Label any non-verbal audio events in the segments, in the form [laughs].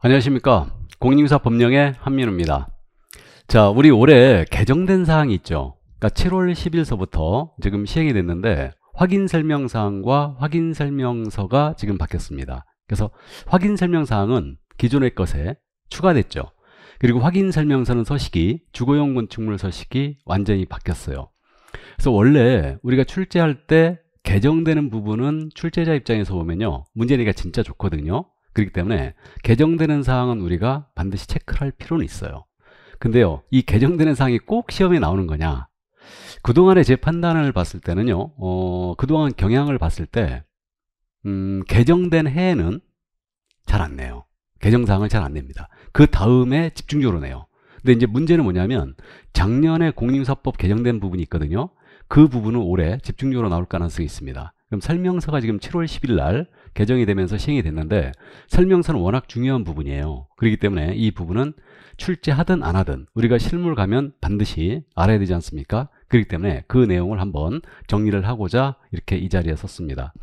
안녕하십니까 공인인사 법령의 한민우입니다 자 우리 올해 개정된 사항이 있죠 그러니까 7월 10일서부터 지금 시행이 됐는데 확인설명사항과 확인설명서가 지금 바뀌었습니다 그래서 확인설명사항은 기존의 것에 추가됐죠 그리고 확인설명서는 서식이 주거용 건축물 서식이 완전히 바뀌었어요 그래서 원래 우리가 출제할 때 개정되는 부분은 출제자 입장에서 보면요 문제내기가 진짜 좋거든요 그렇기 때문에 개정되는 사항은 우리가 반드시 체크를 할 필요는 있어요. 근데요, 이 개정되는 사항이 꼭 시험에 나오는 거냐? 그동안의 제 판단을 봤을 때는요, 어, 그동안 경향을 봤을 때, 음, 개정된 해에는 잘 안 내요. 개정사항을 잘안 냅니다. 그 다음에 집중적으로 내요. 근데 이제 문제는 뭐냐면, 작년에 공림사법 개정된 부분이 있거든요. 그 부분은 올해 집중적으로 나올 가능성이 있습니다. 그럼 설명서가 지금 7월 10일 날 개정이 되면서 시행이 됐는데 설명서는 워낙 중요한 부분이에요. 그렇기 때문에 이 부분은 출제하든 안 하든 우리가 실물 가면 반드시 알아야 되지 않습니까? 그렇기 때문에 그 내용을 한번 정리를 하고자 이렇게 이 자리에 섰습니다.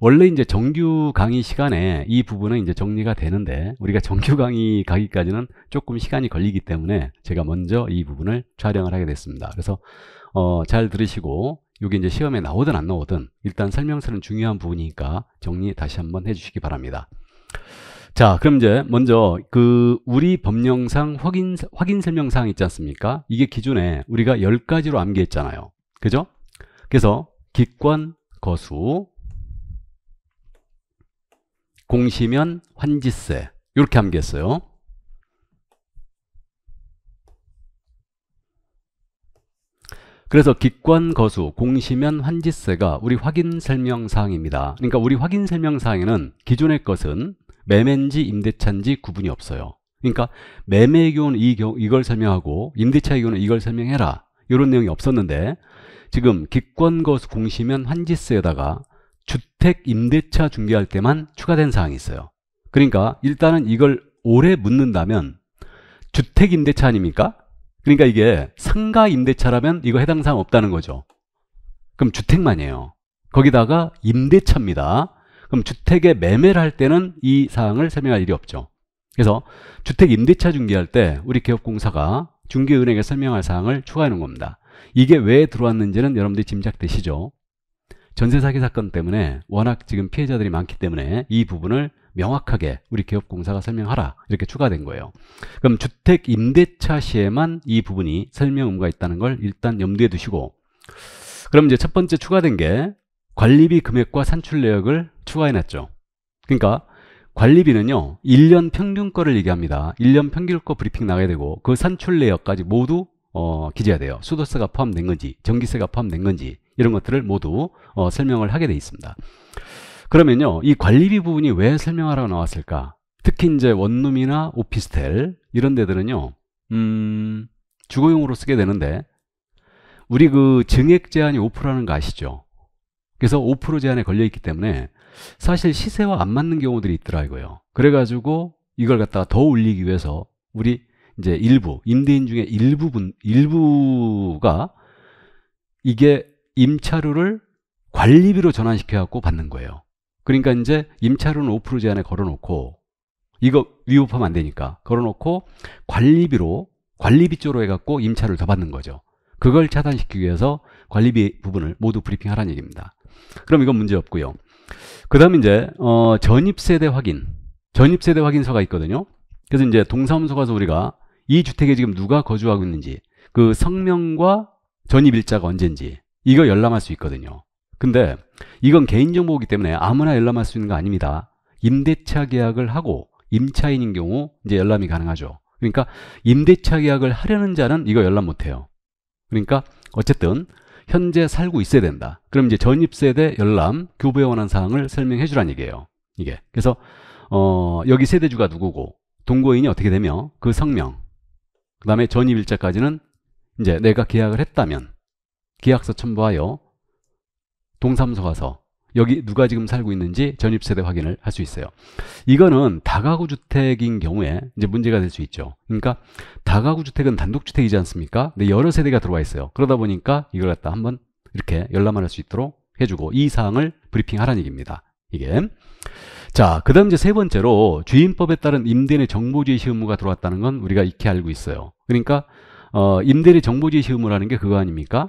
원래 이제 정규 강의 시간에 이 부분은 이제 정리가 되는데 우리가 정규 강의 가기까지는 조금 시간이 걸리기 때문에 제가 먼저 이 부분을 촬영을 하게 됐습니다. 그래서 어, 잘 들으시고 이게 이제 시험에 나오든 안 나오든 일단 설명서는 중요한 부분이니까 정리 다시 한번 해주시기 바랍니다. 자, 그럼 이제 먼저 그 우리 법령상 확인, 확인 설명사항 있지 않습니까? 이게 기존에 우리가 10가지로 암기했잖아요. 그죠? 그래서 기권, 거수, 공시면, 환지세 이렇게 암기했어요. 그래서 기권거수, 공시면, 환지세가 우리 확인 설명사항입니다. 그러니까 우리 확인 설명사항에는 기존의 것은 매매인지 임대차인지 구분이 없어요. 그러니까 매매의 경우는 이 경우, 이걸 설명하고 임대차의 경우는 이걸 설명해라. 이런 내용이 없었는데 지금 기권거수, 공시면, 환지세에다가 주택 임대차 중개할 때만 추가된 사항이 있어요. 그러니까 일단은 이걸 오래 묻는다면 주택 임대차 아닙니까? 그러니까 이게 상가 임대차라면 이거 해당 사항 없다는 거죠. 그럼 주택만이에요. 거기다가 임대차입니다. 그럼 주택에 매매를 할 때는 이 사항을 설명할 일이 없죠. 그래서 주택 임대차 중개할 때 우리 개업공사가 중개은행에 설명할 사항을 추가하는 겁니다. 이게 왜 들어왔는지는 여러분들이 짐작되시죠? 전세 사기 사건 때문에 워낙 지금 피해자들이 많기 때문에 이 부분을 명확하게 우리 개업공사가 설명하라 이렇게 추가된 거예요. 그럼 주택 임대차 시에만 이 부분이 설명 의무가 있다는 걸 일단 염두에 두시고 그럼 이제 첫 번째 추가된 게 관리비 금액과 산출 내역을 추가해 놨죠. 그러니까 관리비는요 1년 평균거를 얘기합니다. 1년 평균거 브리핑 나가야 되고 그 산출 내역까지 모두 어, 기재해야 돼요. 수도세가 포함된 건지 전기세가 포함된 건지 이런 것들을 모두 어, 설명을 하게 돼 있습니다. 그러면요. 이 관리비 부분이 왜 설명하라고 나왔을까? 특히 이제 원룸이나 오피스텔 이런 데들은요. 음, 주거용으로 쓰게 되는데 우리 그 증액 제한이 5%라는 거 아시죠? 그래서 5% 제한에 걸려 있기 때문에 사실 시세와 안 맞는 경우들이 있더라고요. 그래가지고 이걸 갖다가 더 올리기 위해서 우리 이제 일부 임대인 중에 일부분 일부가 이게 임차료를 관리비로 전환시켜 갖고 받는 거예요. 그러니까 이제 임차료는 5% 제한에 걸어놓고 이거 위법하면 안 되니까 걸어놓고 관리비로 관리비 쪽으로 해갖고 임차료를 더 받는 거죠. 그걸 차단시키기 위해서 관리비 부분을 모두 브리핑하라는 얘기입니다. 그럼 이건 문제 없고요. 그 다음 이제 어, 전입세대 확인 전입세대 확인서가 있거든요. 그래서 이제 동사무소 가서 우리가 이 주택에 지금 누가 거주하고 있는지 그 성명과 전입일자가 언젠지 이거 열람할 수 있거든요. 근데 이건 개인정보이기 때문에 아무나 열람할 수 있는 거 아닙니다. 임대차 계약을 하고 임차인인 경우 이제 열람이 가능하죠. 그러니까 임대차 계약을 하려는 자는 이거 열람 못해요. 그러니까 어쨌든 현재 살고 있어야 된다. 그럼 이제 전입세대 열람 교부에 관한 사항을 설명해 주란 얘기예요. 이게 그래서 어, 여기 세대주가 누구고 동거인이 어떻게 되며 그 성명 그 다음에 전입일자까지는 이제 내가 계약을 했다면 계약서 첨부하여 동사무소 가서 여기 누가 지금 살고 있는지 전입세대 확인을 할 수 있어요. 이거는 다가구 주택인 경우에 이제 문제가 될 수 있죠. 그러니까 다가구 주택은 단독주택이지 않습니까? 근데 여러 세대가 들어와 있어요. 그러다 보니까 이걸 갖다 한번 이렇게 열람할 수 있도록 해주고 이 사항을 브리핑하라는 얘기입니다. 이게 자, 그 다음 이제 세 번째로 주임법에 따른 임대인의 정보지시 의무가 들어왔다는 건 우리가 익히 알고 있어요. 그러니까 어, 임대인의 정보지시 의무라는 게 그거 아닙니까?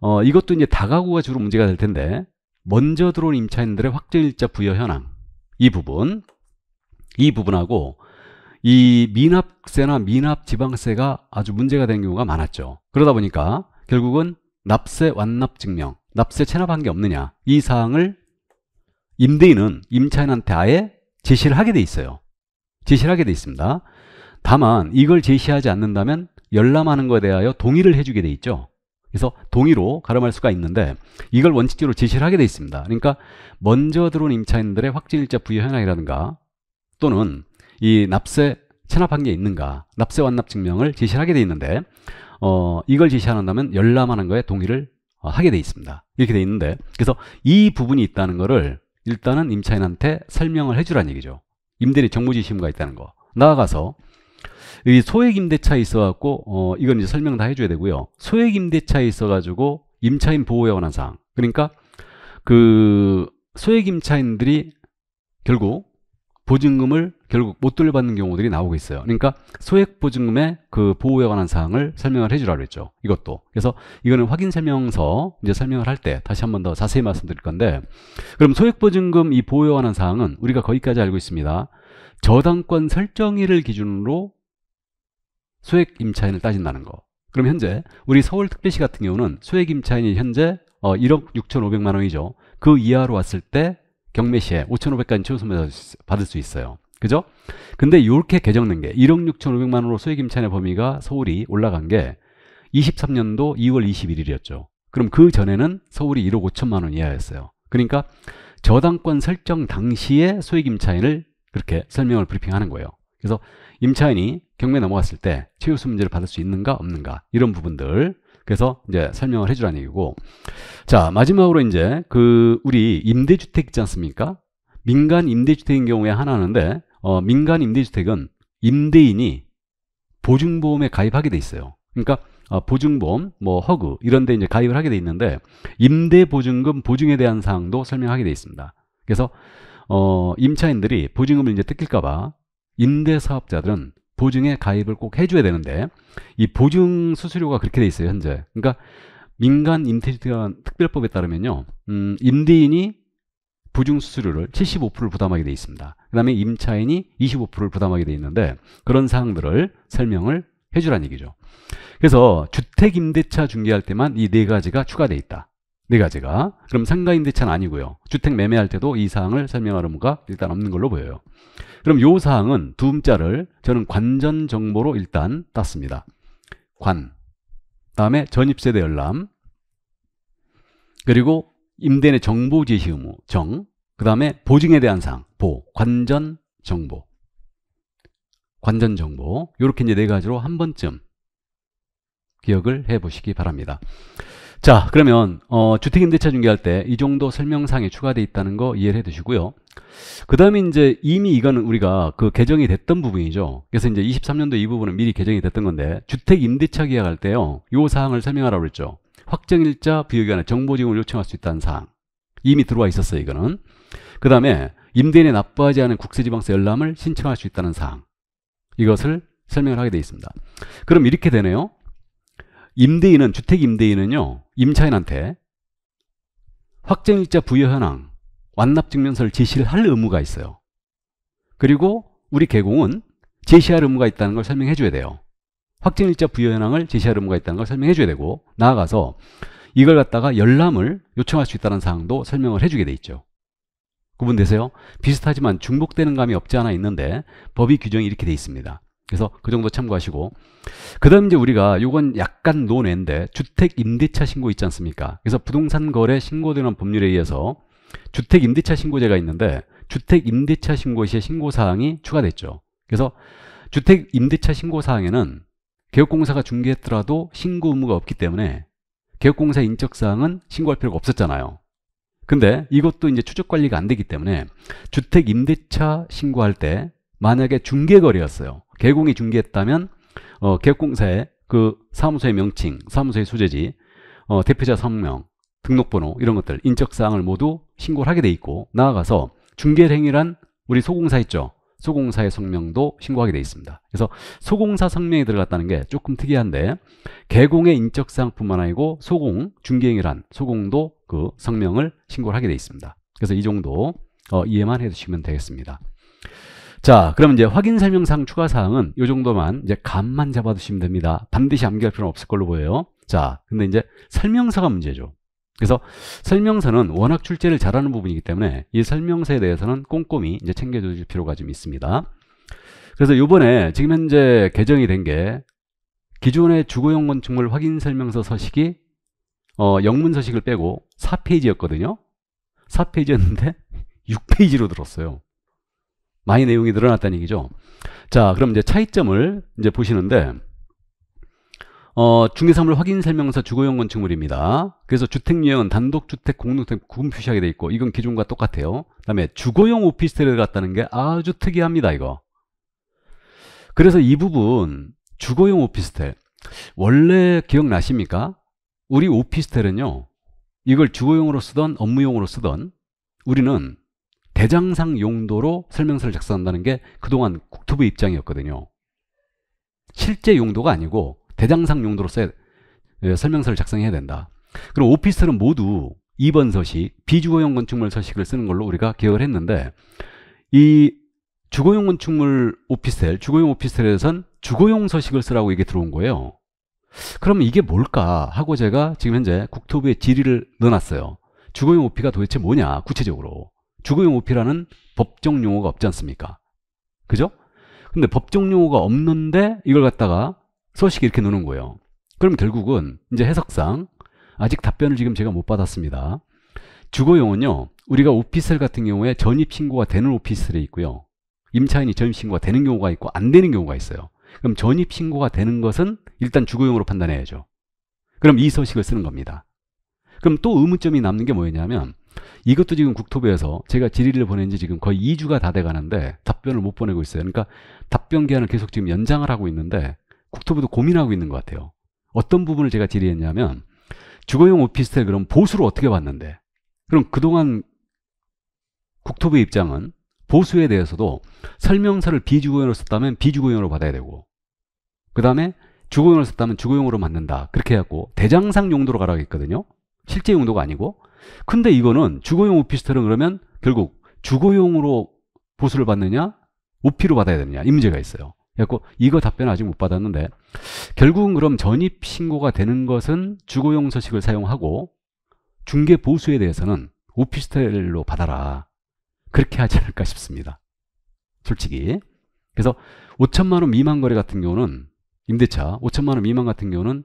어, 이것도 이제 다가구가 주로 문제가 될 텐데 먼저 들어온 임차인들의 확정일자 부여 현황 이 부분 이 부분하고 이 미납세나 미납지방세가 아주 문제가 된 경우가 많았죠. 그러다 보니까 결국은 납세 완납 증명, 납세 체납한 게 없느냐 이 사항을 임대인은 임차인한테 아예 제시를 하게 돼 있어요. 제시를 하게 돼 있습니다. 다만 이걸 제시하지 않는다면 열람하는 것에 대하여 동의를 해주게 돼 있죠. 그래서 동의로 가름할 수가 있는데 이걸 원칙적으로 제시를 하게 돼 있습니다. 그러니까 먼저 들어온 임차인들의 확진일자 부여 현황이라든가 또는 이 납세 체납한 게 있는가 납세 완납 증명을 제시를 하게 돼 있는데 어, 이걸 제시한다면 열람하는 거에 동의를 어, 하게 돼 있습니다. 이렇게 돼 있는데 그래서 이 부분이 있다는 거를 일단은 임차인한테 설명을 해주라는 얘기죠. 임대리 정보 지심가 있다는 거. 나아가서 이 소액 임대차에 있어갖고 어, 이건 이제 설명 다 해줘야 되고요. 소액 임대차에 있어가지고 임차인 보호에 관한 사항. 그러니까 그 소액 임차인들이 결국 보증금을 결국 못 돌려받는 경우들이 나오고 있어요. 그러니까 소액 보증금의 그 보호에 관한 사항을 설명을 해주라고 했죠. 이것도. 그래서 이거는 확인 설명서 이제 설명을 할 때 다시 한 번 더 자세히 말씀드릴 건데 그럼 소액 보증금 이 보호에 관한 사항은 우리가 거기까지 알고 있습니다. 저당권 설정일을 기준으로 소액 임차인을 따진다는 거. 그럼 현재 우리 서울특별시 같은 경우는 소액 임차인이 현재 어 1억 6,500만 원이죠. 그 이하로 왔을 때 경매시에 5,500까지 최우선 받을 수 있어요. 그죠? 근데 이렇게 개정된 게 1억 6,500만 원으로 소액 임차인의 범위가 서울이 올라간 게 23년도 2월 21일이었죠. 그럼 그 전에는 서울이 1억 5천만 원 이하였어요. 그러니까 저당권 설정 당시에 소액 임차인을 그렇게 설명을 브리핑하는 거예요. 그래서 임차인이 경매 넘어갔을 때 최우수 문제를 받을 수 있는가 없는가 이런 부분들 그래서 이제 설명을 해주라는 얘기고 자 마지막으로 이제 그 우리 임대주택 있지 않습니까 민간 임대주택인 경우에 하나는데 어, 민간 임대주택은 임대인이 보증보험에 가입하게 돼 있어요 그러니까 어, 보증보험, 뭐 허그 이런 데 이제 가입을 하게 돼 있는데 임대보증금 보증에 대한 사항도 설명하게 돼 있습니다. 그래서 어, 임차인들이 보증금을 이제 뜯길까 봐 임대사업자들은 보증에 가입을 꼭 해줘야 되는데 이 보증 수수료가 그렇게 돼 있어요 현재 그러니까 민간 임대주택 특별법에 따르면요 음, 임대인이 보증 수수료를 75%를 부담하게 돼 있습니다 그 다음에 임차인이 25%를 부담하게 돼 있는데 그런 사항들을 설명을 해주란 얘기죠 그래서 주택임대차 중개할 때만 이 네 가지가 추가돼 있다 네 가지가. 그럼 상가임대차는 아니고요. 주택 매매할 때도 이 사항을 설명하는무가 일단 없는 걸로 보여요. 그럼 요 사항은 두음자를 저는 관전 정보로 일단 땄습니다. 관, 다음에 전입세대 열람, 그리고 임대인의 정보 제시 의무, 정, 그 다음에 보증에 대한 사항, 보, 관전 정보, 관전 정보 요렇게 이제 네 가지로 한 번쯤 기억을 해보시기 바랍니다. 자 그러면 어, 주택임대차 중개할 때 이 정도 설명상에 추가돼 있다는 거 이해를 해두시고요. 그 다음에 이제 이미 이거는 우리가 그 개정이 됐던 부분이죠. 그래서 이제 23년도 이 부분은 미리 개정이 됐던 건데 주택임대차 계약할 때요. 요 사항을 설명하라고 그랬죠. 확정일자 부여기간에 정보 지원을 요청할 수 있다는 사항. 이미 들어와 있었어요 이거는. 그 다음에 임대인이 납부하지 않은 국세지방세 열람을 신청할 수 있다는 사항. 이것을 설명을 하게 되어 있습니다. 그럼 이렇게 되네요. 임대인은 주택 임대인은요. 임차인한테 확정일자 부여 현황 완납 증명서를 제시를 할 의무가 있어요. 그리고 우리 개공은 제시할 의무가 있다는 걸 설명해 줘야 돼요. 확정일자 부여 현황을 제시할 의무가 있다는 걸 설명해 줘야 되고 나아가서 이걸 갖다가 열람을 요청할 수 있다는 사항도 설명을 해주게 돼 있죠. 구분되세요? 비슷하지만 중복되는 감이 없지 않아 있는데 법이 규정이 이렇게 돼 있습니다. 그래서 그 정도 참고하시고 그 다음 이제 우리가 요건 약간 논외인데 주택 임대차 신고 있지 않습니까 그래서 부동산 거래 신고되는 법률에 의해서 주택 임대차 신고제가 있는데 주택 임대차 신고 시에 신고사항이 추가됐죠 그래서 주택 임대차 신고사항에는 개업공사가 중개했더라도 신고 의무가 없기 때문에 개업공사 인적사항은 신고할 필요가 없었잖아요 근데 이것도 이제 추적관리가 안 되기 때문에 주택 임대차 신고할 때 만약에 중개거래였어요 개공이 중개했다면 어, 개공사의그 사무소의 명칭, 사무소의 소재지, 어, 대표자 성명, 등록번호 이런 것들 인적사항을 모두 신고를 하게 돼 있고 나아가서 중개행위란 우리 소공사 있죠. 소공사의 성명도 신고하게 돼 있습니다. 그래서 소공사 성명이 들어갔다는 게 조금 특이한데 개공의 인적사항뿐만 아니고 소공, 중개행위란 소공도 그 성명을 신고를 하게 돼 있습니다. 그래서 이 정도 어, 이해만 해주시면 되겠습니다. 자, 그럼 이제 확인 설명상 추가 사항은 이 정도만 이제 감만 잡아두시면 됩니다. 반드시 암기할 필요는 없을 걸로 보여요. 자, 근데 이제 설명서가 문제죠. 그래서 설명서는 워낙 출제를 잘하는 부분이기 때문에 이 설명서에 대해서는 꼼꼼히 이제 챙겨주실 필요가 좀 있습니다. 그래서 요번에 지금 현재 개정이 된 게 기존의 주거용 건축물 확인 설명서 서식이 어, 영문 서식을 빼고 4페이지였거든요. 4페이지였는데 6페이지로 [laughs] 들었어요. 많이 내용이 늘어났다는 얘기죠. 자, 그럼 이제 차이점을 이제 보시는데 어, 중개사물 확인 설명서 주거용 건축물입니다. 그래서 주택 유형은 단독 주택, 공동주택 구분 표시하게 돼 있고 이건 기존과 똑같아요. 그다음에 주거용 오피스텔을 갖다는 게 아주 특이합니다, 이거. 그래서 이 부분 주거용 오피스텔 원래 기억나십니까? 우리 오피스텔은요. 이걸 주거용으로 쓰던 업무용으로 쓰던 우리는 대장상 용도로 설명서를 작성한다는 게 그동안 국토부 입장이었거든요. 실제 용도가 아니고 대장상 용도로 써야, 예, 설명서를 작성해야 된다. 그럼 오피스텔은 모두 2번 서식, 비주거용 건축물 서식을 쓰는 걸로 우리가 기억을 했는데 이 주거용 건축물 오피스텔, 주거용 오피스텔에선 주거용 서식을 쓰라고 이게 들어온 거예요. 그러면 이게 뭘까 하고 제가 지금 현재 국토부에 질의를 넣어놨어요. 주거용 오피가 도대체 뭐냐 구체적으로. 주거용 오피라는 법정 용어가 없지 않습니까? 그죠? 근데 법정 용어가 없는데 이걸 갖다가 소식이 이렇게 노는 거예요. 그럼 결국은 이제 해석상 아직 답변을 지금 제가 못 받았습니다. 주거용은요. 우리가 오피스텔 같은 경우에 전입신고가 되는 오피스텔이 있고요. 임차인이 전입신고가 되는 경우가 있고 안 되는 경우가 있어요. 그럼 전입신고가 되는 것은 일단 주거용으로 판단해야죠. 그럼 이 서식을 쓰는 겁니다. 그럼 또 의문점이 남는 게 뭐였냐면 이것도 지금 국토부에서 제가 질의를 보낸 지 지금 거의 2주가 다 돼 가는데 답변을 못 보내고 있어요. 그러니까 답변 기한을 계속 지금 연장을 하고 있는데 국토부도 고민하고 있는 것 같아요. 어떤 부분을 제가 질의했냐면 주거용 오피스텔 그럼 보수를 어떻게 봤는데 그럼 그동안 국토부의 입장은 보수에 대해서도 설명서를 비주거용으로 썼다면 비주거용으로 받아야 되고 그 다음에 주거용으로 썼다면 주거용으로 맞는다 그렇게 해갖고 대장상 용도로 가라고 했거든요 실제 용도가 아니고 근데 이거는 주거용 오피스텔은 그러면 결국 주거용으로 보수를 받느냐 오피로 받아야 되느냐 이 문제가 있어요 그래갖고 이거 답변 아직 못 받았는데 결국은 그럼 전입 신고가 되는 것은 주거용 서식을 사용하고 중개 보수에 대해서는 오피스텔로 받아라 그렇게 하지 않을까 싶습니다 솔직히 그래서 5천만 원 미만 거래 같은 경우는 임대차 5천만 원 미만 같은 경우는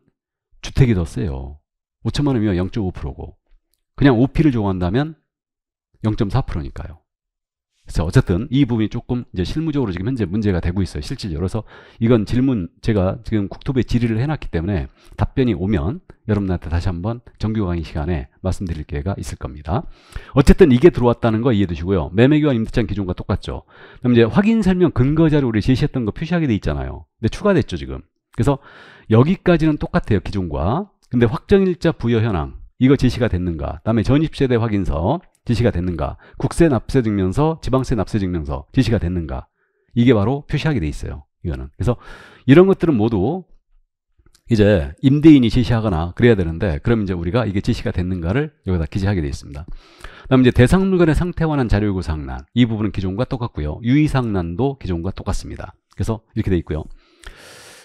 주택이 더 세요 5천만 원이면 0.5%고 그냥 OP를 좋아한다면 0.4%니까요. 그래서 어쨌든 이 부분이 조금 이제 실무적으로 지금 현재 문제가 되고 있어요. 실질적으로. 그래서 이건 질문 제가 지금 국토부에 질의를 해놨기 때문에 답변이 오면 여러분한테 다시 한번 정규 강의 시간에 말씀드릴 기회가 있을 겁니다. 어쨌든 이게 들어왔다는 거이해되시고요매매기관 임대차 기준과 똑같죠. 그럼 이제 확인 설명 근거 자료 우리 제시했던 거 표시하게 돼 있잖아요. 근데 추가됐죠 지금. 그래서 여기까지는 똑같아요 기준과 근데 확정일자 부여 현황 이거 제시가 됐는가 그 다음에 전입세대 확인서 제시가 됐는가 국세 납세 증명서 지방세 납세 증명서 제시가 됐는가 이게 바로 표시하게 돼 있어요 이거는 그래서 이런 것들은 모두 이제 임대인이 제시하거나 그래야 되는데 그럼 이제 우리가 이게 제시가 됐는가를 여기다 기재하게 되어 있습니다. 그다음 이제 대상 물건의 상태 와는 자료 요구 상항란이 부분은 기존과 똑같고요. 유의 상항란도 기존과 똑같습니다. 그래서 이렇게 돼 있고요.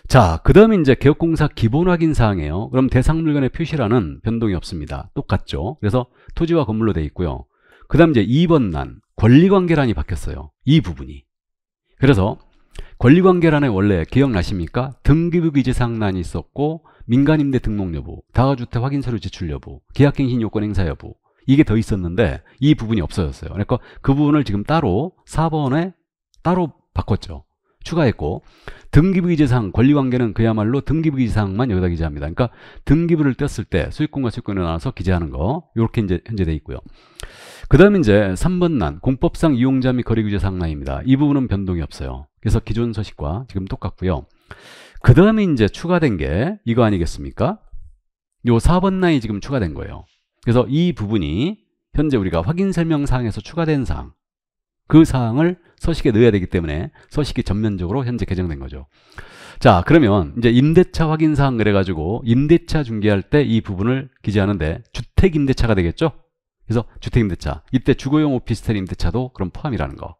자, 그 다음에 이제 개업공사 기본 확인 사항이에요. 그럼 대상 물건의 표시라는 변동이 없습니다. 똑같죠. 그래서 토지와 건물로 돼 있고요. 그 다음 이제 2번 난, 권리관계란이 바뀌었어요. 이 부분이. 그래서 권리관계란에 원래 기억나십니까? 등기부기재상란이 있었고 민간임대 등록 여부, 다가주택 확인서류 제출 여부, 계약갱신 요건 행사 여부 이게 더 있었는데 이 부분이 없어졌어요. 그러니까 그 부분을 지금 따로 4번에 따로 바꿨죠. 추가했고 등기부기재상 권리관계는 그야말로 등기부기재상만 여기다 기재합니다. 그러니까 등기부를 뗐을 때수익권과수권을 나눠서 기재하는 거 이렇게 이제 현재 돼 있고요. 그 다음에 이제 3번 난 공법상 이용자 및 거래규제 상란입니다. 이 부분은 변동이 없어요. 그래서 기존 소식과 지금 똑같고요. 그 다음에 이제 추가된 게 이거 아니겠습니까? 요 4번 난이 지금 추가된 거예요. 그래서 이 부분이 현재 우리가 확인 설명 사항에서 추가된 사항 그 사항을 서식에 넣어야 되기 때문에 서식이 전면적으로 현재 개정된 거죠. 자 그러면 이제 임대차 확인사항 그래가지고 임대차 중개할 때 이 부분을 기재하는데 주택임대차가 되겠죠? 그래서 주택임대차 이때 주거용 오피스텔 임대차도 그럼 포함이라는 거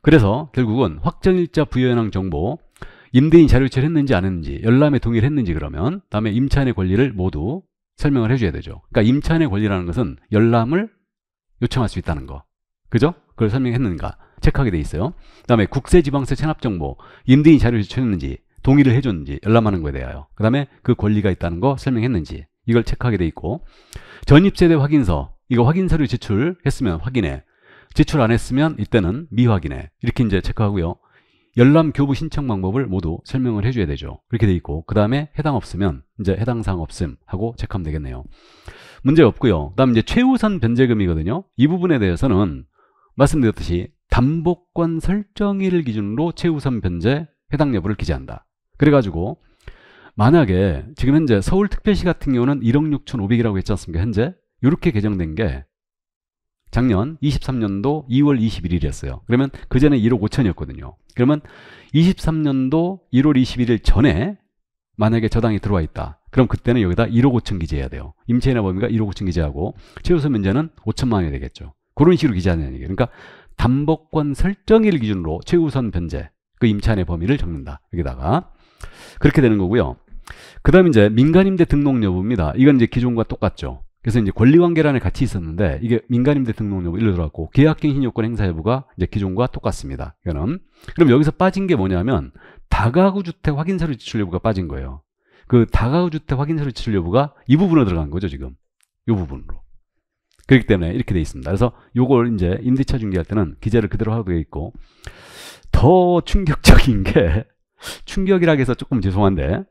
그래서 결국은 확정일자 부여현황 정보 임대인 자료 제출을 했는지 안 했는지 열람에 동의를 했는지 그러면 다음에 임차인의 권리를 모두 설명을 해줘야 되죠 그러니까 임차인의 권리라는 것은 열람을 요청할 수 있다는 거 그죠? 그걸 설명했는가 체크하게 돼 있어요. 그 다음에 국세지방세 체납정보, 임대인 자료 제출했는지, 동의를 해줬는지, 열람하는 거에 대하여 그 다음에 그 권리가 있다는 거 설명했는지 이걸 체크하게 돼 있고 전입세대 확인서, 이거 확인서를 제출했으면 확인해 제출 안 했으면 이때는 미확인해 이렇게 이제 체크하고요. 열람 교부 신청 방법을 모두 설명을 해줘야 되죠. 그렇게 돼 있고 그 다음에 해당 없으면 이제 해당 사항 없음 하고 체크하면 되겠네요. 문제 없고요. 그다음 이제 최우선 변제금이거든요. 이 부분에 대해서는 말씀드렸듯이 담보권 설정일을 기준으로 최우선 변제 해당 여부를 기재한다. 그래가지고 만약에 지금 현재 서울특별시 같은 경우는 1억 6,500이라고 했지 않습니까? 현재 이렇게 개정된 게 작년 23년도 2월 21일이었어요. 그러면 그전에 1억 5천이었거든요. 그러면 23년도 1월 21일 전에 만약에 저당이 들어와 있다. 그럼 그때는 여기다 1억 5천 기재해야 돼요. 임차인의 범위가 1억 5천 기재하고 최우선 면제는 5천만 원이 되겠죠. 그런 식으로 기재하는 얘기예요. 그러니까 담보권 설정일 기준으로 최우선 변제 그 임차인의 범위를 적는다. 여기다가 그렇게 되는 거고요. 그 다음에 이제 민간임대 등록 여부입니다. 이건 이제 기존과 똑같죠. 그래서 이제 권리관계란에 같이 있었는데 이게 민간임대 등록 여부 일로 들어갔고 계약갱신 요건 행사 여부가 이제 기존과 똑같습니다. 이거는 그럼 여기서 빠진 게 뭐냐면 다가구 주택 확인 서류 지출 여부가 빠진 거예요. 그 다가구 주택 확인 서류 지출 여부가 이 부분으로 들어간 거죠 지금 이 부분으로. 그렇기 때문에 이렇게 돼 있습니다. 그래서 요걸 이제 임대차 중개할 때는 기재를 그대로 하고 되어 있고 더 충격적인 게 [laughs] 충격이라 해서 조금 죄송한데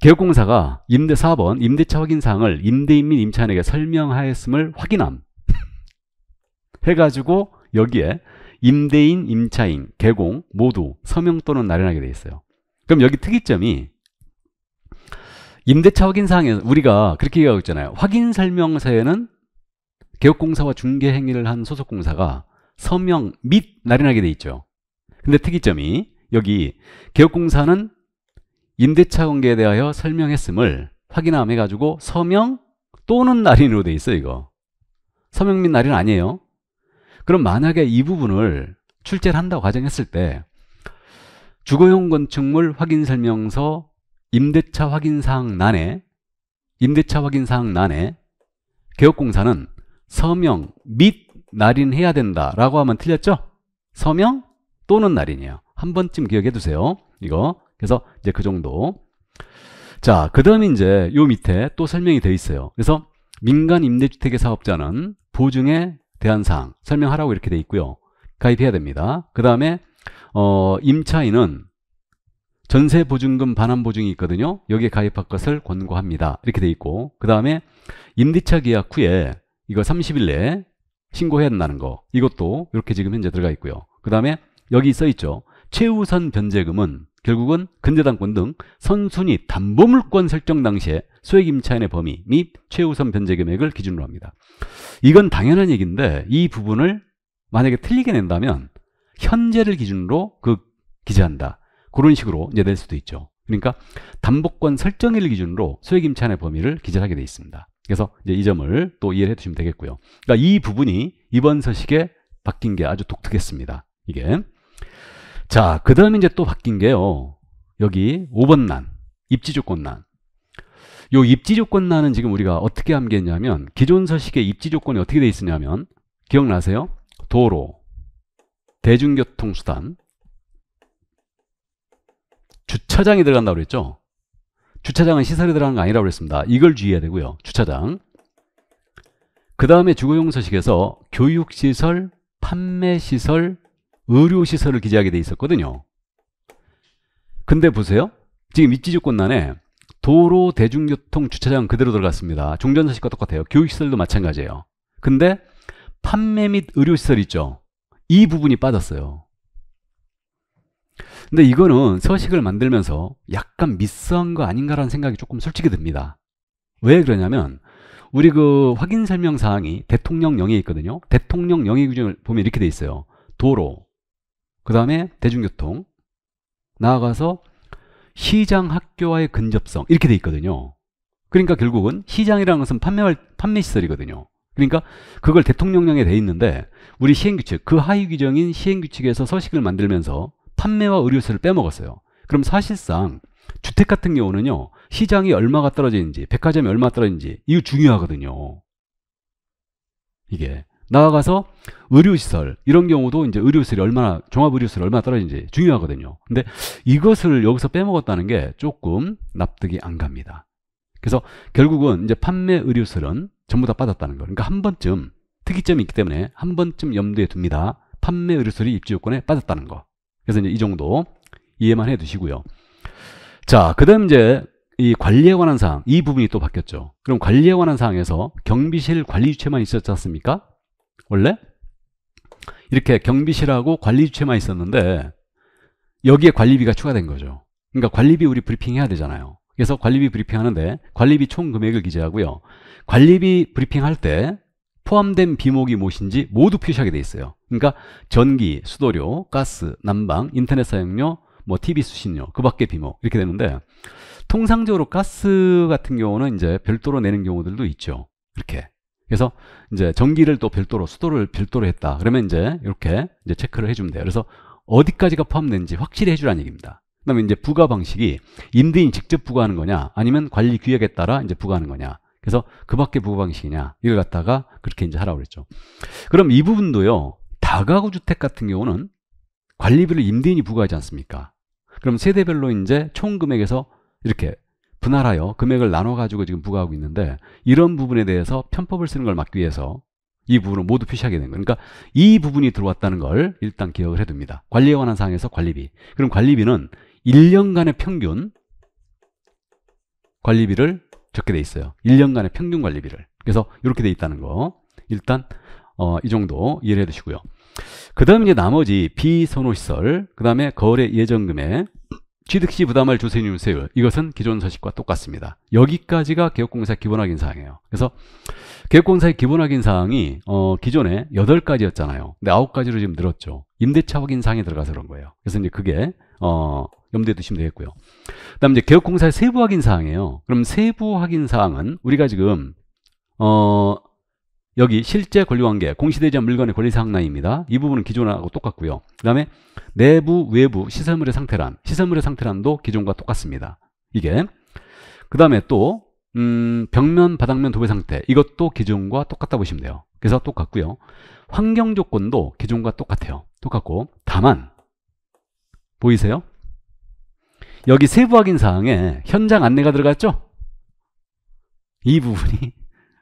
개혁공사가 임대 4번 임대차 확인 사항을 임대인 및 임차인에게 설명하였음을 확인함 [laughs] 해가지고 여기에 임대인, 임차인, 개공 모두 서명 또는 나련하게 돼 있어요. 그럼 여기 특이점이 임대차 확인 사항에 우리가 그렇게 얘기하고 있잖아요. 확인 설명서에는 개업공사와 중개행위를 한 소속공사가 서명 및 날인하게 돼 있죠. 근데 특이점이 여기 개업공사는 임대차 관계에 대하여 설명했음을 확인함 해가지고 서명 또는 날인으로 돼 있어 이거. 서명 및 날인 아니에요. 그럼 만약에 이 부분을 출제를 한다고 가정했을 때 주거용 건축물 확인 설명서 임대차 확인 사항 난에 임대차 확인 사항 난에 개업공사는 서명 및 날인해야 된다라고 하면 틀렸죠? 서명 또는 날인이에요. 한 번쯤 기억해 두세요. 이거. 그래서 이제 그 정도. 자, 그 다음에 이제 요 밑에 또 설명이 되어 있어요. 그래서 민간 임대주택의 사업자는 보증에 대한 사항 설명하라고 이렇게 되어 있고요. 가입해야 됩니다. 그 다음에 어, 임차인은 전세 보증금 반환 보증이 있거든요. 여기에 가입할 것을 권고합니다. 이렇게 되어 있고 그 다음에 임대차 계약 후에 이거 30일 내에 신고해야 된다는 거 이것도 이렇게 지금 현재 들어가 있고요 그 다음에 여기 써 있죠 최우선 변제금은 결국은 근저당권 등 선순위 담보물권 설정 당시에 소액임차인의 범위 및 최우선 변제금액을 기준으로 합니다 이건 당연한 얘기인데 이 부분을 만약에 틀리게 낸다면 현재를 기준으로 그 기재한다 그런 식으로 이제 낼 수도 있죠 그러니까 담보권 설정일 기준으로 소액임차인의 범위를 기재하게 돼 있습니다 그래서 이제 이 점을 또 이해를 해주시면 되겠고요. 그러니까 이 부분이 이번 서식에 바뀐 게 아주 독특했습니다. 이게 자, 그 다음에 이제 또 바뀐 게요. 여기 5번 난, 입지조건난. 요 입지조건난은 지금 우리가 어떻게 암기했냐면 기존 서식의 입지조건이 어떻게 돼 있으냐면 기억나세요? 도로, 대중교통수단, 주차장이 들어간다고 그랬죠? 주차장은 시설에 들어가는 거 아니라고 그랬습니다. 이걸 주의해야 되고요. 주차장. 그 다음에 주거용서식에서 교육시설, 판매시설, 의료시설을 기재하게 돼 있었거든요. 근데 보세요. 지금 입지조건란에 도로, 대중교통, 주차장 그대로 들어갔습니다. 종전서식과 똑같아요. 교육시설도 마찬가지예요. 근데 판매 및 의료시설 있죠. 이 부분이 빠졌어요. 근데 이거는 서식을 만들면서 약간 미스한 거 아닌가라는 생각이 조금 솔직히 듭니다. 왜 그러냐면 우리 그 확인 설명 사항이 대통령령에 있거든요. 대통령령의 규정을 보면 이렇게 돼 있어요. 도로, 그 다음에 대중교통, 나아가서 시장 학교와의 근접성 이렇게 돼 있거든요. 그러니까 결국은 시장이라는 것은 판매할 판매 시설이거든요. 그러니까 그걸 대통령령에 돼 있는데 우리 시행규칙 그 하위 규정인 시행규칙에서 서식을 만들면서 판매와 의료세를 빼먹었어요. 그럼 사실상 주택 같은 경우는요. 시장이 얼마가 떨어지는지 백화점이 얼마 떨어지는지 이거 중요하거든요. 이게 나아가서 의료시설 이런 경우도 이제 의료시설이 얼마나 종합의료시설이 얼마나 떨어지는지 중요하거든요. 근데 이것을 여기서 빼먹었다는 게 조금 납득이 안 갑니다. 그래서 결국은 이제 판매 의료시설은 전부 다 빠졌다는 거. 그러니까 한 번쯤 특이점이 있기 때문에 한 번쯤 염두에 둡니다. 판매 의료시설이 입주 요건에 빠졌다는 거. 그래서 이제 이 정도 이해만 해두시고요. 자, 그 다음 이제 이 관리에 관한 사항, 이 부분이 또 바뀌었죠. 그럼 관리에 관한 사항에서 경비실 관리주체만 있었지 않습니까? 원래? 이렇게 경비실하고 관리주체만 있었는데 여기에 관리비가 추가된 거죠. 그러니까 관리비 우리 브리핑해야 되잖아요. 그래서 관리비 브리핑하는데 관리비 총 금액을 기재하고요. 관리비 브리핑할 때 포함된 비목이 무엇인지 모두 표시하게 돼 있어요. 그러니까 전기, 수도료, 가스, 난방, 인터넷 사용료, 뭐 TV 수신료, 그 밖에 비모 이렇게 되는데 통상적으로 가스 같은 경우는 이제 별도로 내는 경우들도 있죠. 이렇게. 그래서 이제 전기를 또 별도로, 수도를 별도로 했다. 그러면 이제 이렇게 이제 체크를 해주면 돼요. 그래서 어디까지가 포함된지 확실히 해주라는 얘기입니다. 그 다음에 이제 부과 방식이 임대인 직접 부과하는 거냐 아니면 관리 규약에 따라 이제 부과하는 거냐 그래서 그 밖에 부과 방식이냐 이걸 갖다가 그렇게 이제 하라고 그랬죠. 그럼 이 부분도요. 다가구 주택 같은 경우는 관리비를 임대인이 부과하지 않습니까? 그럼 세대별로 이제 총 금액에서 이렇게 분할하여 금액을 나눠가지고 지금 부과하고 있는데 이런 부분에 대해서 편법을 쓰는 걸 막기 위해서 이 부분을 모두 표시하게 된 거예요. 그러니까 이 부분이 들어왔다는 걸 일단 기억을 해둡니다. 관리에 관한 사항에서 관리비. 그럼 관리비는 1년간의 평균 관리비를 적게 돼 있어요. 1년간의 평균 관리비를. 그래서 이렇게 돼 있다는 거. 일단 어, 이 정도 이해를 해두시고요. 그 다음에 이제 나머지 비선호시설, 그 다음에 거래 예정금액, 취득시 부담할 조세율, 유세 이것은 기존 서식과 똑같습니다. 여기까지가 개업공사의 기본 확인 사항이에요. 그래서 개업공사의 기본 확인 사항이 어, 기존에 8가지였잖아요. 근데 9가지로 지금 늘었죠. 임대차 확인 사항에 들어가서 그런 거예요. 그래서 이제 그게 어, 염두에 두시면 되겠고요. 그 다음에 이제 개업공사의 세부 확인 사항이에요. 그럼 세부 확인 사항은 우리가 지금 어, 여기 실제 권리관계, 공시되지 않은 물건의 권리사항나입니다이 부분은 기존하고 똑같고요. 그 다음에 내부, 외부, 시설물의 상태란, 시설물의 상태란도 기존과 똑같습니다. 이게. 그 다음에 또 음, 벽면, 바닥면 도배 상태 이것도 기존과 똑같다 보시면 돼요. 그래서 똑같고요. 환경 조건도 기존과 똑같아요. 똑같고 다만 보이세요? 여기 세부 확인 사항에 현장 안내가 들어갔죠? 이 부분이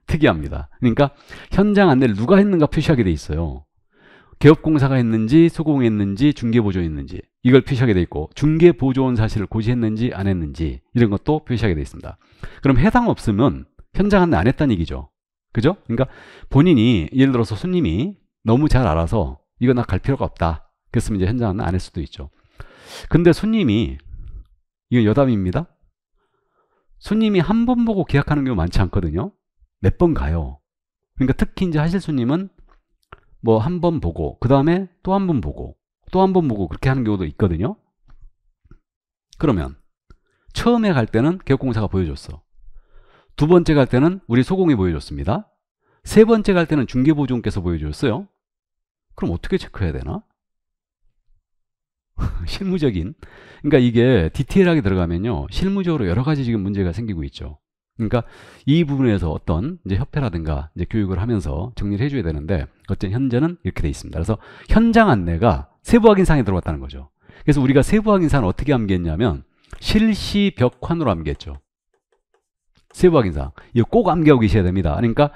특이합니다. 그러니까 현장 안내를 누가 했는가 표시하게 돼 있어요. 개업공사가 했는지 소공했는지 중개보조했는지 이걸 표시하게 돼 있고 중개보조원 사실을 고지했는지 안 했는지 이런 것도 표시하게 돼 있습니다. 그럼 해당 없으면 현장 안내 안 했다는 얘기죠. 그죠? 그러니까 본인이 예를 들어서 손님이 너무 잘 알아서 이거 나 갈 필요가 없다. 그랬으면 이제 현장 안내 안 할 수도 있죠. 근데 손님이 이건 여담입니다. 손님이 한 번 보고 계약하는 경우 많지 않거든요. 몇번 가요. 그러니까 특히 이제 하실손님은뭐 한 번 보고 그 다음에 또 한 번 보고 또 한 번 보고 그렇게 하는 경우도 있거든요. 그러면 처음에 갈 때는 개업공사가 보여줬어. 두 번째 갈 때는 우리 소공이 보여줬습니다. 세 번째 갈 때는 중개보증께서 보여줬어요. 그럼 어떻게 체크해야 되나? [laughs] 실무적인 그러니까 이게 디테일하게 들어가면요 실무적으로 여러 가지 지금 문제가 생기고 있죠 그러니까 이 부분에서 어떤 이제 협회라든가 이제 교육을 하면서 정리를 해줘야 되는데 어쨌든 현재는 이렇게 돼 있습니다. 그래서 현장 안내가 세부 확인사항에 들어갔다는 거죠. 그래서 우리가 세부 확인사항을 어떻게 암기했냐면 실시 벽환으로 암기했죠. 세부 확인사항 이거 꼭 암기하고 계셔야 됩니다. 그러니까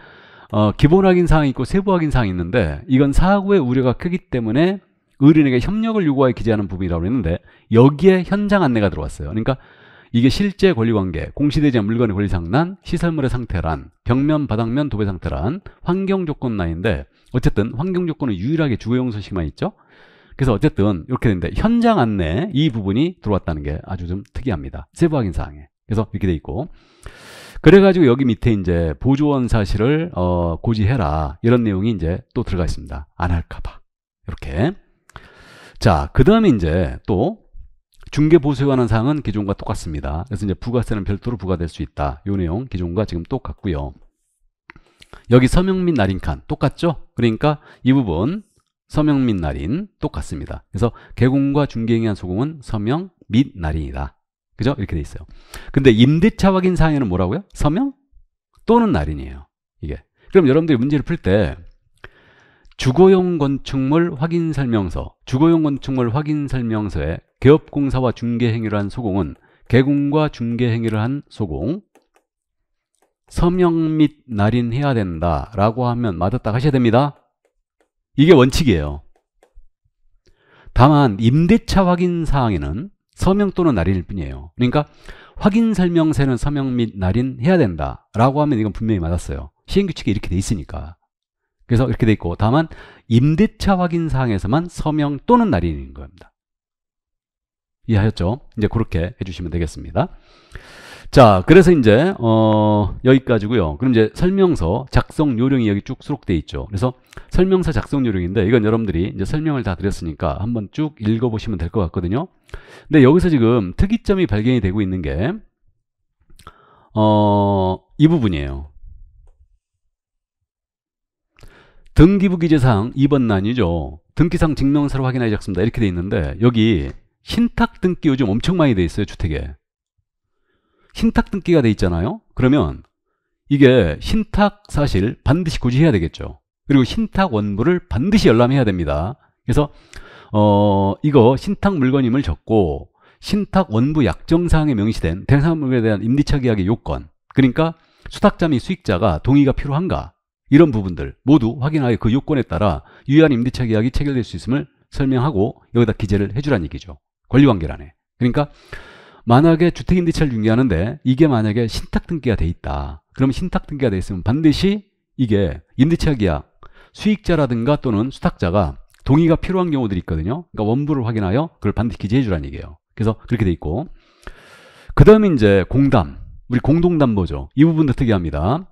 어, 기본 확인사항이 있고 세부 확인사항이 있는데 이건 사고의 우려가 크기 때문에 의뢰인에게 협력을 요구하여 기재하는 부분이라고 했는데 여기에 현장 안내가 들어왔어요. 그러니까 이게 실제 권리관계, 공시대지않 물건의 권리상란, 시설물의 상태란, 벽면, 바닥면, 도배 상태란, 환경조건란인데 어쨌든 환경조건은 유일하게 주거용서식만 있죠. 그래서 어쨌든 이렇게 되는데 현장 안내 이 부분이 들어왔다는 게 아주 좀 특이합니다. 세부 확인 사항에. 그래서 이렇게 돼 있고 그래가지고 여기 밑에 이제 보조원 사실을 어, 고지해라 이런 내용이 이제 또 들어가 있습니다. 안 할까봐 이렇게 자그 다음에 이제 또 중개 보수에 관한 사항은 기존과 똑같습니다. 그래서 이제 부가세는 별도로 부과될 수 있다. 요 내용 기존과 지금 똑같고요. 여기 서명 및 날인칸 똑같죠? 그러니까 이 부분 서명 및 날인 똑같습니다. 그래서 개공과 중개행위 한 소공은 서명 및 날인이다. 그죠? 이렇게 돼 있어요. 근데 임대차 확인 사항에는 뭐라고요? 서명 또는 날인이에요. 이게. 그럼 여러분들이 문제를 풀 때 주거용 건축물 확인 설명서, 주거용 건축물 확인 설명서에 개업공사와 중개행위를 한 소공은 개공과 중개행위를 한 소공 서명 및 날인해야 된다 라고 하면 맞았다 하셔야 됩니다 이게 원칙이에요 다만 임대차 확인 사항에는 서명 또는 날인일 뿐이에요 그러니까 확인 설명서는 서명 및 날인해야 된다 라고 하면 이건 분명히 맞았어요 시행규칙이 이렇게 돼 있으니까 그래서 이렇게 돼 있고 다만 임대차 확인 사항에서만 서명 또는 날인인 겁니다 이해하셨죠? 이제 그렇게 해주시면 되겠습니다. 자, 그래서 이제 어, 여기까지고요. 그럼 이제 설명서 작성 요령이 여기 쭉 수록돼 있죠. 그래서 설명서 작성 요령인데 이건 여러분들이 이제 설명을 다 드렸으니까 한번 쭉 읽어보시면 될 것 같거든요. 근데 여기서 지금 특이점이 발견이 되고 있는 게 어, 이 부분이에요. 등기부기재상 2번 난이죠. 등기상 증명서를 확인하지 않습니다. 이렇게 돼 있는데 여기 신탁 등기 요즘 엄청 많이 돼 있어요, 주택에. 신탁 등기가 돼 있잖아요. 그러면 이게 신탁 사실 반드시 굳이 해야 되겠죠. 그리고 신탁 원부를 반드시 열람해야 됩니다. 그래서 어 이거 신탁 물건임을 적고 신탁 원부 약정사항에 명시된 대상물에 대한 임대차 계약의 요건 그러니까 수탁자 및 수익자가 동의가 필요한가 이런 부분들 모두 확인하여 그 요건에 따라 유효한 임대차 계약이 체결될 수 있음을 설명하고 여기다 기재를 해주란 얘기죠. 권리관계라네. 그러니까 만약에 주택임대차를 중개하는데 이게 만약에 신탁등기가 돼 있다. 그러면 신탁등기가 돼 있으면 반드시 이게 임대차 계약 수익자라든가 또는 수탁자가 동의가 필요한 경우들이 있거든요. 그러니까 원부를 확인하여 그걸 반드시 기재해 주라는 얘기예요. 그래서 그렇게 돼 있고 그 다음에 이제 공담 우리 공동담보죠. 이 부분도 특이합니다.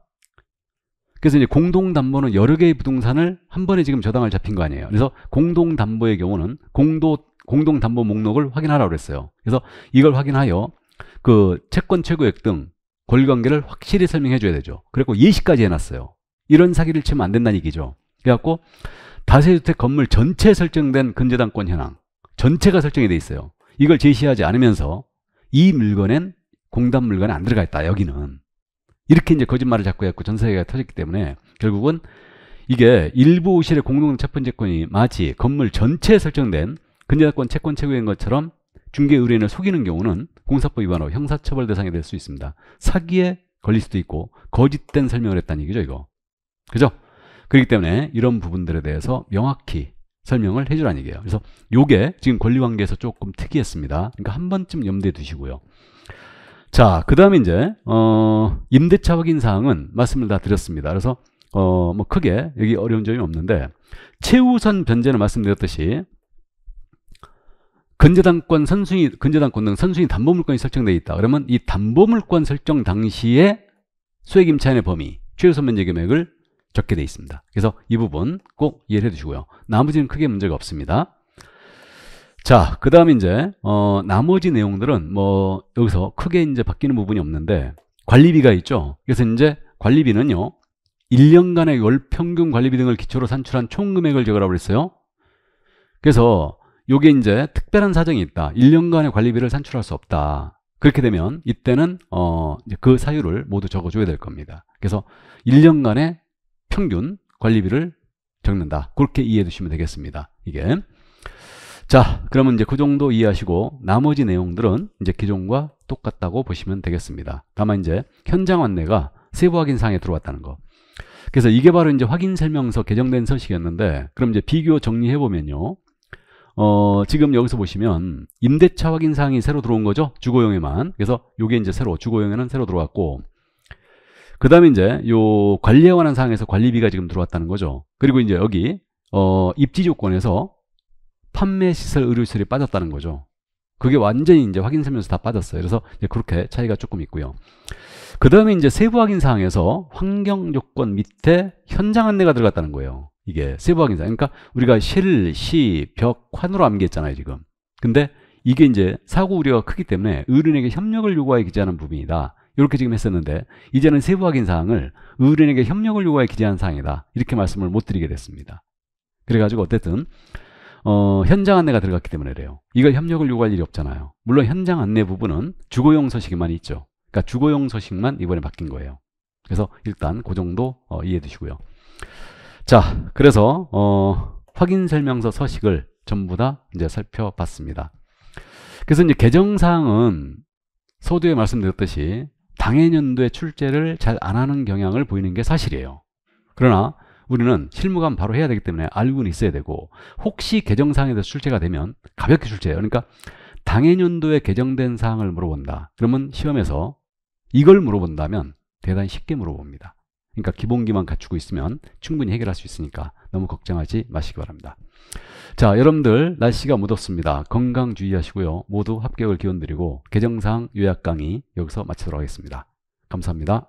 그래서 이제 공동담보는 여러 개의 부동산을 한 번에 지금 저당을 잡힌 거 아니에요. 그래서 공동담보의 경우는 공동 공동담보 목록을 확인하라고 그랬어요. 그래서 이걸 확인하여 그 채권 최고액 등 권리관계를 확실히 설명해 줘야 되죠. 그리고 예시까지 해놨어요. 이런 사기를 치면 안 된다는 얘기죠. 그래갖고 다세주택 건물 전체 설정된 근저당권 현황 전체가 설정이 돼 있어요. 이걸 제시하지 않으면서 이 물건엔 공단 물건에 안 들어가 있다 여기는 이렇게 이제 거짓말을 자꾸 했고 전세계가 터졌기 때문에 결국은 이게 일부 오 실의 공동 채권채권이 마치 건물 전체에 설정된 근저당권 채권 채무인 것처럼 중개 의뢰인을 속이는 경우는 공사법 위반으로 형사처벌 대상이 될 수 있습니다. 사기에 걸릴 수도 있고 거짓된 설명을 했다는 얘기죠, 이거. 그죠? 그렇기 때문에 이런 부분들에 대해서 명확히 설명을 해주라는 얘기예요. 그래서 요게 지금 권리관계에서 조금 특이했습니다. 그러니까 한 번쯤 염두에 두시고요. 자, 그 다음에 이제 어, 임대차 확인 사항은 말씀을 다 드렸습니다. 그래서 어, 뭐 크게 여기 어려운 점이 없는데 최우선 변제는 말씀드렸듯이 근저당권 선순위, 근저당권 등 선순위 담보물권이 설정되어 있다. 그러면 이 담보물권 설정 당시에 수액임차인의 범위, 최우선 면제 금액을 적게 돼 있습니다. 그래서 이 부분 꼭 이해를 해주시고요. 나머지는 크게 문제가 없습니다. 자, 그 다음 에 이제 어, 나머지 내용들은 뭐 여기서 크게 이제 바뀌는 부분이 없는데 관리비가 있죠. 그래서 이제 관리비는요. 1년간의 월 평균 관리비 등을 기초로 산출한 총 금액을 적으라고 그랬어요. 그래서 요게 이제 특별한 사정이 있다. 1년간의 관리비를 산출할 수 없다. 그렇게 되면 이때는 어, 그 사유를 모두 적어줘야 될 겁니다. 그래서 1년간의 평균 관리비를 적는다. 그렇게 이해해 주시면 되겠습니다. 이게 자 그러면 이제 그 정도 이해하시고 나머지 내용들은 이제 기존과 똑같다고 보시면 되겠습니다. 다만 이제 현장 안내가 세부 확인사항에 들어왔다는 거. 그래서 이게 바로 이제 확인 설명서 개정된 서식이었는데 그럼 이제 비교 정리해 보면요. 어, 지금 여기서 보시면 임대차 확인 사항이 새로 들어온 거죠. 주거용에만. 그래서 요게 이제 새로 주거용에는 새로 들어왔고 그 다음에 이제 요 관리에 관한 사항에서 관리비가 지금 들어왔다는 거죠. 그리고 이제 여기 어, 입지 조건에서 판매 시설 의료 시설이 빠졌다는 거죠. 그게 완전히 이제 확인 설명서 다 빠졌어요. 그래서 그렇게 차이가 조금 있고요. 그 다음에 이제 세부 확인 사항에서 환경 조건 밑에 현장 안내가 들어갔다는 거예요. 이게 세부확 인사. 그러니까 우리가 실, 시, 벽, 환으로 암기했잖아요, 지금. 근데 이게 이제 사고 우려가 크기 때문에 의뢰인에게 협력을 요구하여 기재하는 부분이다. 이렇게 지금 했었는데 이제는 세부 확인 사항을 의뢰인에게 협력을 요구하여 기재하는 사항이다. 이렇게 말씀을 못 드리게 됐습니다. 그래가지고 어쨌든 어, 현장 안내가 들어갔기 때문에 그래요. 이걸 협력을 요구할 일이 없잖아요. 물론 현장 안내 부분은 주거용 서식만 있죠. 그러니까 주거용 서식만 이번에 바뀐 거예요. 그래서 일단 그 정도 어, 이해해 두시고요. 자, 그래서 어, 확인 설명서 서식을 전부 다 이제 살펴봤습니다. 그래서 이제 개정사항은 서두에 말씀드렸듯이 당해년도에 출제를 잘 안 하는 경향을 보이는 게 사실이에요. 그러나 우리는 실무감 바로 해야 되기 때문에 알고는 있어야 되고 혹시 개정사항에 대해서 출제가 되면 가볍게 출제해요. 그러니까 당해년도에 개정된 사항을 물어본다. 그러면 시험에서 이걸 물어본다면 대단히 쉽게 물어봅니다. 그러니까 기본기만 갖추고 있으면 충분히 해결할 수 있으니까 너무 걱정하지 마시기 바랍니다. 자 여러분들 날씨가 무덥습니다. 건강 주의하시고요. 모두 합격을 기원드리고 개정상 요약 강의 여기서 마치도록 하겠습니다. 감사합니다.